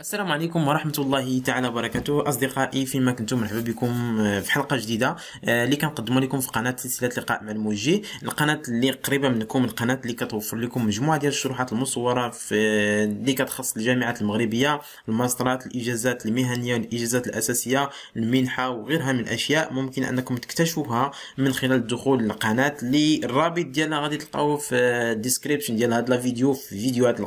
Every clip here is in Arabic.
السلام عليكم ورحمة الله تعالى وبركاته أصدقائي فيما كنتم مرحبا بكم آه، في حلقة جديدة آه، اللي كنقدمها لكم في قناة سلسلة لقاء مع الموجي القناة اللي قريبة منكم القناة اللي كتوفر لكم مجموعة ديال الشروحات المصورة في آه، اللي كتخص الجامعات المغربية الماسترات الإجازات المهنية والإجازات الأساسية المنحة وغيرها من الأشياء ممكن أنكم تكتشفوها من خلال الدخول للقناة اللي الرابط ديالها غادي تلقاوه في الديسكريبشن ديال هاد لا فيديو في فيديوهات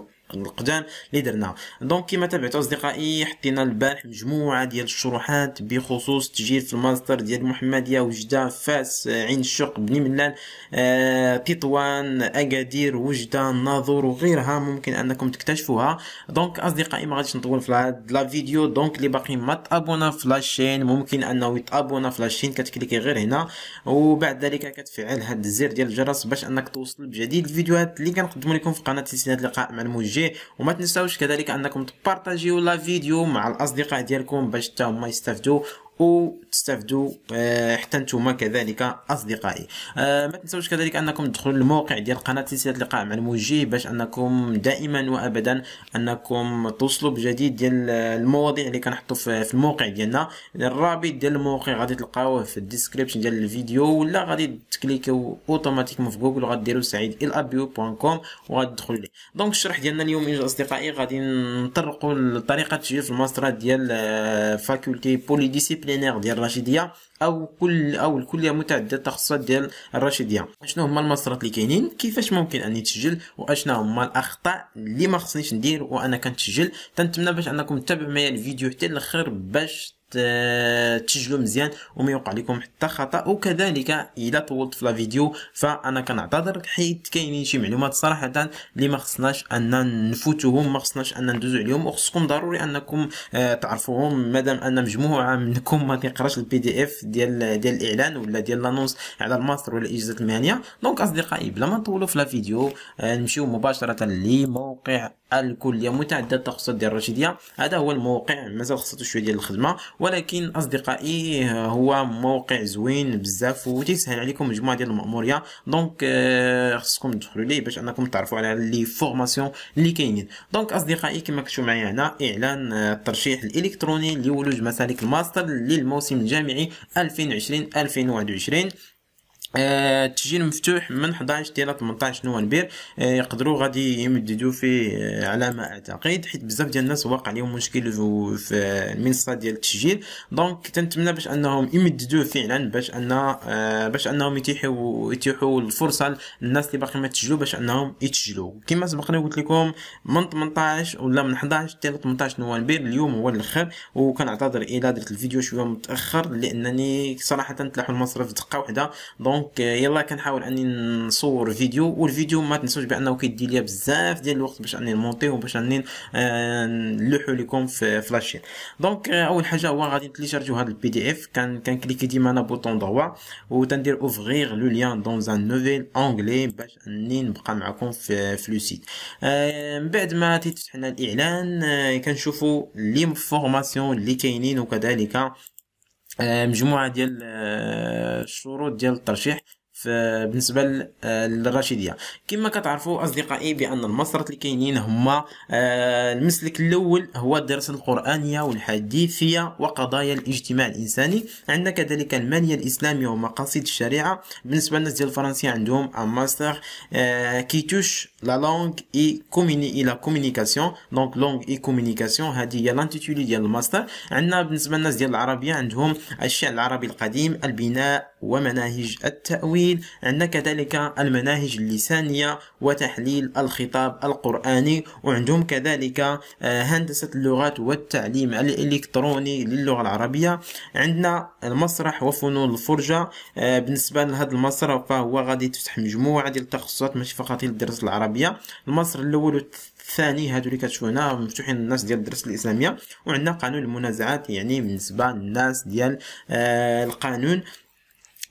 القدان اللي درناه دونك كما تابعتوا اصدقائي حطينا البارح مجموعه ديال الشروحات بخصوص تجيل في الماستر ديال المحمديه وجده فاس عين الشوق بني ملان آه، تطوان اكادير وجده الناظور وغيرها ممكن انكم تكتشفوها دونك اصدقائي ما غاديش نطول في هاد لا فيديو دونك اللي باقي ما تابونا في لاشين ممكن انه يتابونا في لاشين كتكليكي غير هنا وبعد ذلك كتفعل هاد الزر ديال الجرس باش انك توصل بجديد الفيديوهات اللي كنقدم لكم في قناه سلسله لقاء مع الموجه كومونتي وما تنساوش كذلك انكم تبارطاجيو لا فيديو مع الاصدقاء ديالكم باش حتى هما يستافدوا وتستافدوا آه، حتى نتوما كذلك اصدقائي آه، ما تنساوش كذلك انكم تدخلوا للموقع ديال قناه سلسله لقاء مع الموجه باش انكم دائما وابدا انكم توصلوا بجديد ديال المواضيع اللي كنحطوا في الموقع ديالنا الرابط ديال الموقع غادي تلقاوه في الديسكريبشن ديال الفيديو ولا غادي تكليكيو اوتوماتيكمون في جوجل وغاديروا سعيد الابيو.com وغتدخلوا ليه دونك الشرح ديالنا اليوم اصدقائي غادي نطرقوا لطريقه تسجيل في الماسترات ديال آه، فاكولتي بولي ديسيبلينير ديال الرشيديه او كل او الكليه متعدده التخصصات ديال الرشيديه شنو هما المسارات اللي كاينين كيفاش ممكن اني تسجل واشنا هما الاخطاء اللي ما خصنيش ندير وانا كنتسجل تنتمنى باش انكم تتابعوا معايا الفيديو حتى الاخر باش تسجلوا مزيان وما يوقع لكم حتى خطا وكذلك اذا طولت في لا فيديو فانا كنعتذر حيت كاينين شي معلومات صراحه اللي ما خصناش ان نفوتوهم ما خصناش ان ندوزو عليهم وخصكم ضروري انكم آه، تعرفوهم مادام ان مجموعه منكم ما تيقراش البي دي اف ديال ديال الاعلان ولا ديال لانونس على الماستر ولا الاجازات المهنيه دونك اصدقائي بلا ما نطولوا في لا فيديو آه، نمشيو مباشره لي موقع الكليه متعدد التخصصات ديال الرشيديه هذا هو الموقع مازال خصو شويه ديال الخدمه ولكن اصدقائي هو موقع زوين بزاف وتيسهل عليكم مجموعه ديال الماموريه دونك euh, خصكم تدخلوا ليه باش انكم تعرفوا على لي فورماسيون اللي كاينين دونك اصدقائي كما كنتوا معايا هنا اعلان آه، الترشيح الالكتروني لولوج مسالك الماستر للموسم الجامعي 2020 2021 آه التسجيل مفتوح من 11 حتى 18 نوفمبر آه يقدروا غادي يمددوا فيه آه، على ما اعتقد حيت بزاف ديال الناس واقع عليهم مشكل في المنصه ديال التسجيل دونك تنتمنى باش انهم يمددوه فعلا باش ان آه، باش انهم يتيحوا يتيحوا الفرصه للناس اللي باقي ما تسجلوا باش انهم يتسجلوا كما سبق قلت لكم من 18 ولا من 11 حتى 18 نوفمبر اليوم هو الاخر وكنعتذر الى درت الفيديو شويه متاخر لانني صراحه تلاحوا المصرف دقه واحده دونك دونك يلا كنحاول اني نصور فيديو والفيديو ما تنسوش بانه كيدي ليا بزاف ديال الوقت باش اني نمونطيه وباش اني آه، نلوحو لكم في فلاشين دونك آه، اول حاجه هو غادي نتليشارجيو هذا البي دي اف كان كنكليكي ديما انا بوطون و وتندير اوفغيغ لو ليان دون ان نوفيل انغلي باش اني نبقى معكم في فلو لو سيت آه، من بعد ما تيتفتح لنا الاعلان كنشوفوا لي فورماسيون اللي كاينين وكذلك آه، مجموعه ديال آه، الشروط ديال الترشيح بالنسبه آه، للرشيديه كما كتعرفوا اصدقائي بان المسرط اللي كاينين هما آه، المسلك الاول هو الدراسه القرانيه والحديثيه وقضايا الاجتماع الانساني عندنا كذلك الماليه الاسلاميه ومقاصد الشريعه بالنسبه للناس ديال الفرنسيه عندهم ان ماستر كيتوش لا لونغ اي كوميني اي لا كومونيكاسيون دونك لونغ اي كومونيكاسيون هذه هي لانتيتولي ديال الماستر عندنا بالنسبه للناس ديال العربيه عندهم الشعر العربي القديم البناء ومناهج التاويل التحليل عندنا كذلك المناهج اللسانية وتحليل الخطاب القرآني وعندهم كذلك آه، هندسة اللغات والتعليم الإلكتروني للغة العربية عندنا المسرح وفنون الفرجة آه، بالنسبة لهذا المسرح فهو غادي تفتح مجموعة ديال التخصصات ماشي فقط للدراسة العربية المسرح الأول الثاني هادو اللي كتشوفو هنا مفتوحين للناس ديال الدراسه الاسلاميه وعندنا قانون المنازعات يعني بالنسبه للناس ديال آه القانون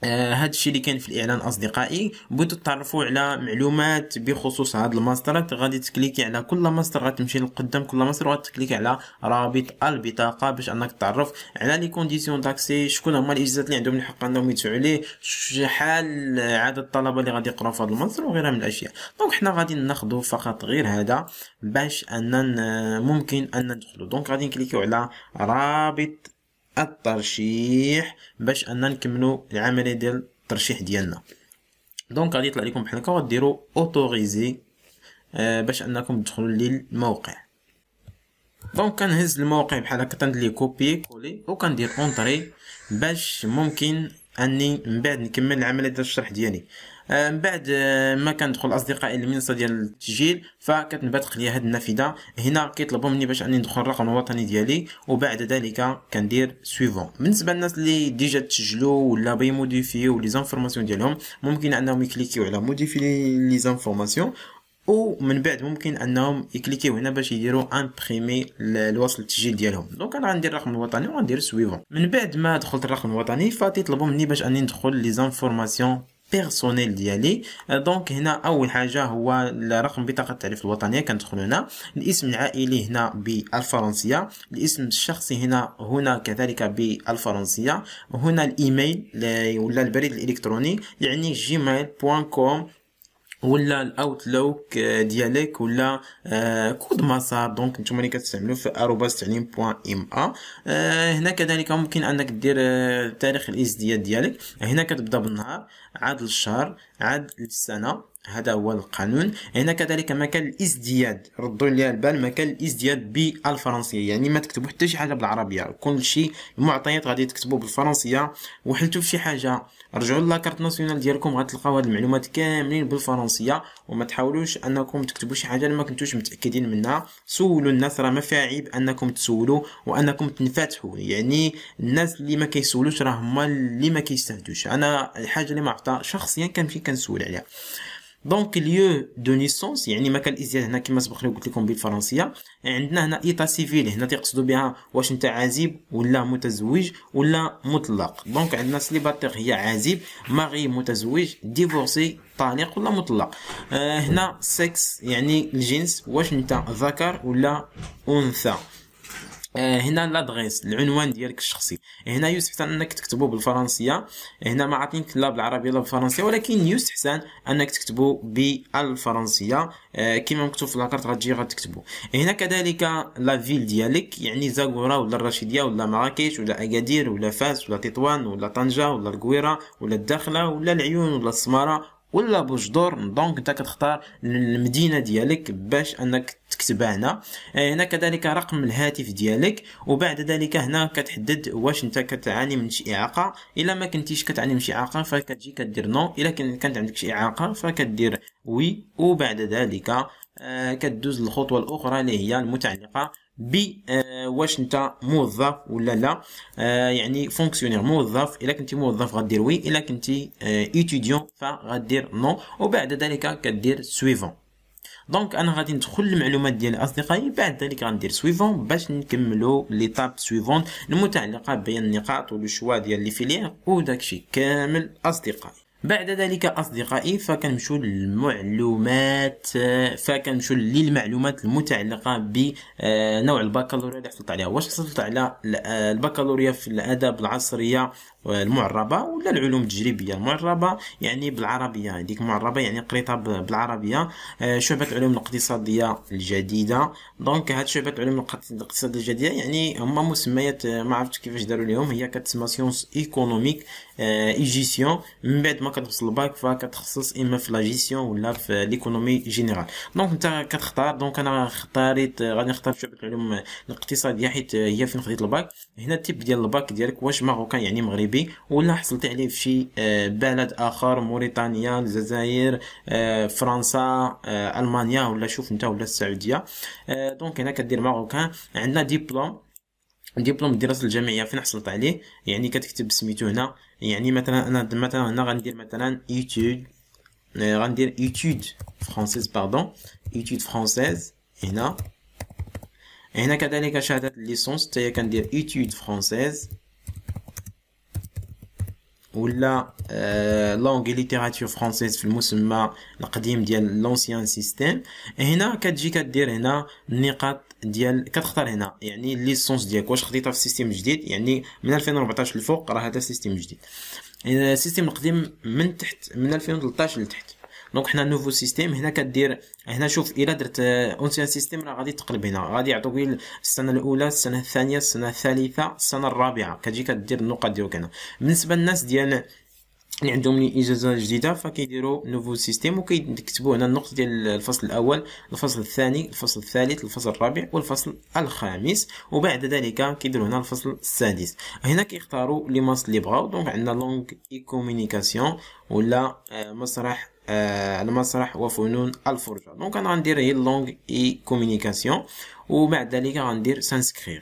هذا آه، الشيء اللي كان في الاعلان اصدقائي بغيتو تعرفوا على معلومات بخصوص هذا الماسترات غادي تكليكي على كل ماستر غتمشي للقدام كل ماستر غتكليكي على رابط البطاقه باش انك تعرف على لي كونديسيون داكسي شكون هما الاجازات اللي عندهم الحق انهم يدفعوا ليه شحال عدد الطلبه اللي غادي يقراو في هذا الماستر وغيرها من الاشياء دونك حنا غادي ناخذوا فقط غير هذا باش اننا ممكن ان ندخلوا دونك غادي نكليكيو على رابط الترشيح باش اننا نكملو العمليه ديال الترشيح ديالنا دونك غادي يطلع لكم بحال هكا وديروا اوتوريزي آه باش انكم تدخلوا للموقع دونك كنهز الموقع بحال هكا تندير ليه كوبي كولي وكندير اونطري باش ممكن اني من بعد نكمل العمليه ديال الشرح ديالي آه، من بعد آه، ما كندخل اصدقائي المنصه ديال التسجيل فكتنبات لي هذه النافذه هنا كيطلبوا مني باش اني ندخل الرقم الوطني ديالي وبعد ذلك كندير سويفون بالنسبه للناس اللي ديجا تسجلوا ولا بي موديفيو لي زانفورماسيون ديالهم ممكن انهم يكليكيو على موديفي لي زانفورماسيون ومن بعد ممكن انهم يكليكيو هنا باش يديروا امبريمي الوصل التسجيل ديالهم دونك انا غندير الرقم الوطني وغندير سويفون من بعد ما دخلت الرقم الوطني فتيطلبوا مني باش اني ندخل لي زانفورماسيون بيرسونيل ديالي آه، دونك هنا اول حاجه هو رقم بطاقه التعريف الوطنيه كندخل هنا الاسم العائلي هنا بالفرنسيه الاسم الشخصي هنا هنا كذلك بالفرنسيه هنا الايميل ولا البريد الالكتروني يعني جيميل.com ولا الاوتلوك آه، ديالك ولا كود مسار دونك نتوما اللي كتستعملوا في اروباس تعليم بوان ام ا آه، هنا كذلك ممكن انك دير آه، تاريخ الازدياد ديالك هنا كتبدا بالنهار عاد للشهر عاد للسنه هذا هو القانون هنا كذلك ما كان الازدياد ردوا لي البال ما كان الازدياد بالفرنسيه يعني ما تكتبوا حتى شي حاجه بالعربيه كل شيء المعطيات غادي تكتبوا بالفرنسيه وحلتوا في شي حاجه رجعوا لاكارت ناسيونال ديالكم غتلقاو هاد المعلومات كاملين بالفرنسيه وما تحاولوش انكم تكتبوا شي حاجه اللي ما كنتوش متاكدين منها سولوا الناس راه ما عيب انكم تسولوا وانكم تنفتحوا يعني الناس اللي ما كيسولوش راه هما اللي ما كيستافدوش انا الحاجه اللي ما عرفتها شخصيا كنمشي كنسول عليها دونك ليو دو نيسونس يعني ما كان الازياء هنا كما سبق لي قلت لكم بالفرنسيه عندنا هنا ايتا سيفيل هنا تيقصدوا بها واش انت عازب ولا متزوج ولا مطلق دونك عندنا سليباتير هي عازب ماري متزوج ديفورسي طالق ولا مطلق آه هنا سكس يعني الجنس واش انت ذكر ولا انثى آه، هنا لادغيس العنوان ديالك الشخصي هنا يوسف حسن انك تكتبو بالفرنسيه هنا ما عاطينك لا بالعربيه لا بالفرنسيه ولكن يوسف حسن انك تكتبو بالفرنسيه آه، كما مكتوب في لاكارت غتجي غتكتبو هنا كذلك لا فيل ديالك يعني زاكورا ولا الرشيديه ولا مراكش ولا اكادير ولا فاس ولا تطوان ولا طنجه ولا القويره ولا الداخله ولا العيون ولا السماره ولا بوجدور دونك انت كتختار المدينه ديالك باش انك تكتب هنا آه، هنا كذلك رقم الهاتف ديالك وبعد ذلك هنا كتحدد واش انت كتعاني من شي اعاقه الا ما كنتيش كتعاني من شي اعاقه فكتجي كدير نو الا كانت عندك شي اعاقه فكدير وي وبعد ذلك آه، كدوز للخطوه الاخرى اللي هي المتعلقه ب آه، واش انت موظف ولا لا آه، يعني فونكسيونير موظف الا كنتي موظف غدير وي الا كنتي ايتوديون آه، فغدير نو وبعد ذلك كدير سويفون دونك انا غادي ندخل المعلومات ديال اصدقائي بعد ذلك غندير سويفون باش نكملو ليطاب سويفون المتعلقه بين النقاط والشوا ديال لي فيليير وداكشي كامل اصدقائي بعد ذلك اصدقائي فكنمشيو للمعلومات فكنمشيو للمعلومات المتعلقه بنوع البكالوريا اللي حصلت عليها واش حصلت على البكالوريا في الاداب العصريه المعربه ولا العلوم التجريبيه المعربه يعني بالعربيه هذيك معربه يعني قريتها بالعربيه آه، شعبه العلوم الاقتصاديه الجديده دونك هاد شعبه العلوم الاقتصاديه الجديده يعني هما مسميات آه، ما عرفتش كيفاش داروا لهم هي كتسمى سيونس ايكونوميك ايجيسيون آه، من بعد ما كتوصل الباك فكتخصص اما في لاجيسيون ولا في ليكونومي جينيرال دونك انت كتختار دونك انا اختاريت آه، غادي نختار شعبة العلوم الاقتصاديه حيت آه، هي فين خديت الباك هنا التيب ديال الباك ديالك واش ماروكان يعني مغربي ولا حصلت عليه في شي بلد اخر موريتانيا الجزائر فرنسا المانيا ولا شوف انت ولا السعوديه دونك هنا كدير ماروكان عندنا ديبلوم ديبلوم الدراسه الجامعيه فين حصلت عليه يعني كتكتب سميتو هنا يعني مثلا انا مثلا هنا غندير مثلا ايتود آه، غندير ايتود فرونسيز باردون ايتود فرونسيز هنا هنا كذلك شهاده الليسونس حتى هي كندير ايتود فرونسيز ولا آه لونغ ليتيراتور فرونسيز في المسمى القديم ديال لونسيان سيستيم هنا كتجي كدير هنا النقاط ديال كتختار هنا يعني ليسونس ديالك واش خديتها في سيستيم جديد يعني من 2014 لفوق راه هذا سيستيم جديد يعني السيستيم القديم من تحت من 2013 لتحت دونك حنا نوفو سيستيم هنا كدير هنا شوف الا درت اونسيان سيستيم راه غادي تقلب هنا غادي يعطوك السنه الاولى السنه الثانيه السنه الثالثه السنه الرابعه كتجي كدير النقط ديالك هنا بالنسبه للناس ديال اللي عندهم لي اجازه جديده فكيديروا نوفو سيستيم وكيكتبوا هنا النقط ديال الفصل الاول الفصل الثاني الفصل الثالث الفصل الرابع والفصل الخامس وبعد ذلك كيديروا هنا الفصل السادس هنا كيختاروا لي ماس اللي بغاو دونك عندنا لونغ اي كومونيكاسيون ولا آه، مسرح آه المسرح وفنون الفرجه دونك انا غندير هي لونغ اي كومونيكاسيون وبعد ذلك غندير سانسكريغ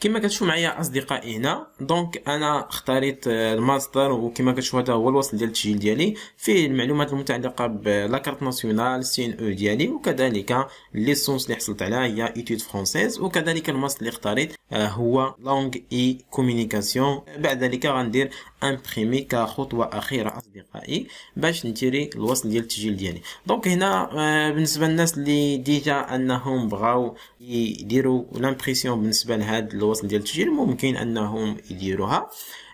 كما كتشوفوا معايا اصدقائي هنا دونك انا اختاريت آه، الماستر وكما كتشوفوا هذا هو الوصل ديال التسجيل ديالي فيه المعلومات المتعلقه بلاكارت ناسيونال سي ان او ديالي وكذلك ليسونس اللي حصلت عليها هي ايتود فرونسيز وكذلك الماستر اللي اختاريت آه، هو لونغ اي كومونيكاسيون بعد ذلك غندير امبريمي كخطوه اخيره اصدقائي باش نديري الوصل ديال التسجيل ديالي دونك هنا آه، بالنسبه للناس اللي ديجا انهم بغاو يديروا لامبريسيون بالنسبه لهذا الوصل ديال التسجيل ممكن انهم يديروها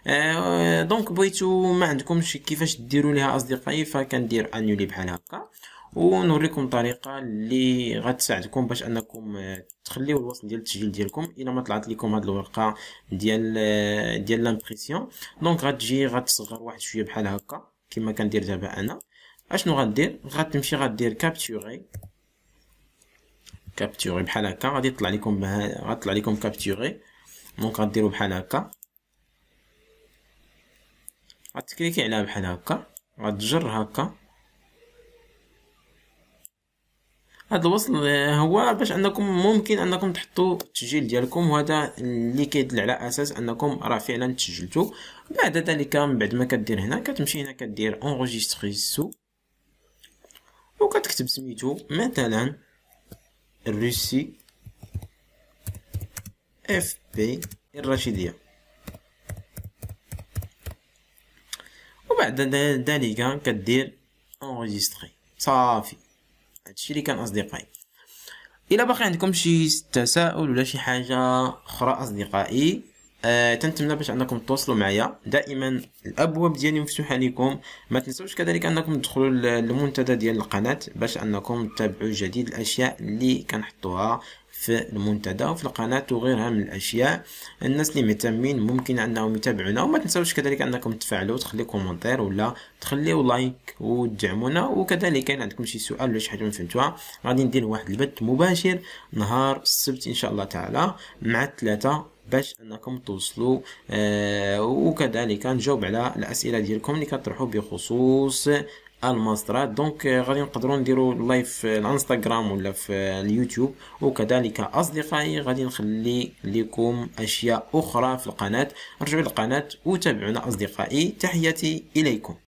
آه، دونك بغيتو ما عندكمش كيفاش ديروا ليها اصدقائي فكندير انولي بحال هكا ونوريكم طريقه اللي غتساعدكم باش انكم تخليو الوصل ديال التسجيل ديالكم الى ما طلعت لكم هاد الورقه ديال ديال لامبريسيون دونك غتجي غتصغر واحد شويه بحال هكا كما كندير دابا انا اشنو غدير غتمشي غدير كابتوري كابتوري بحال هكا غادي يطلع لكم غطلع لكم كابتوري دونك غديرو بحال هكا غتكليكي عليها بحال هكا غتجر هكا هذا الوصل آه، هو باش انكم ممكن انكم تحطوا التسجيل ديالكم وهذا اللي كيدل على اساس انكم راه فعلا تسجلتوا بعد ذلك من بعد ما كدير هنا كتمشي هنا كدير اونغوجيستري سو وكتكتب سميتو مثلا الروسي اف بي الرشيديه وبعد ذلك كدير اونغوجيستري صافي هادشي اللي كان اصدقائي الا باقي عندكم شي تساؤل ولا شي حاجه اخرى اصدقائي آه، تنتمنى باش انكم تواصلوا معايا دائما الابواب ديالي مفتوحه لكم ما تنساوش كذلك انكم تدخلوا للمنتدى ديال القناه باش انكم تتابعوا جديد الاشياء اللي كنحطوها في المنتدى وفي القناة وغيرها من الأشياء الناس اللي مهتمين ممكن أنهم يتابعونا وما تنساوش كذلك أنكم تفعلوا تخلي كومنتير ولا تخليو لايك وتدعمونا وكذلك كان عندكم شي سؤال ولا شي حاجة ما فهمتوها غادي ندير واحد البث مباشر نهار السبت إن شاء الله تعالى مع الثلاثة باش انكم توصلوا آه وكذلك نجاوب على الاسئله ديالكم اللي كطرحوا بخصوص الماسترات دونك آه، غادي نقدروا نديروا لايف في الانستغرام ولا في اليوتيوب وكذلك اصدقائي غادي نخلي لكم اشياء اخرى في القناه رجعوا للقناه وتابعونا اصدقائي تحياتي اليكم